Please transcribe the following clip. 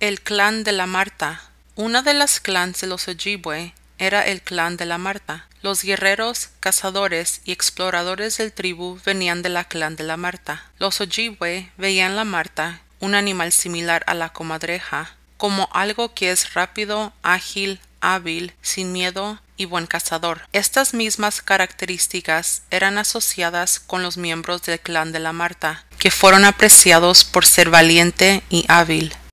El clan de la Marta. Una de las clans de los Ojibwe era el clan de la Marta. Los guerreros, cazadores y exploradores del tribu venían de la clan de la Marta. Los Ojibwe veían la Marta, un animal similar a la comadreja, como algo que es rápido, ágil, hábil, sin miedo y buen cazador. Estas mismas características eran asociadas con los miembros del clan de la Marta, que fueron apreciados por ser valiente y hábil.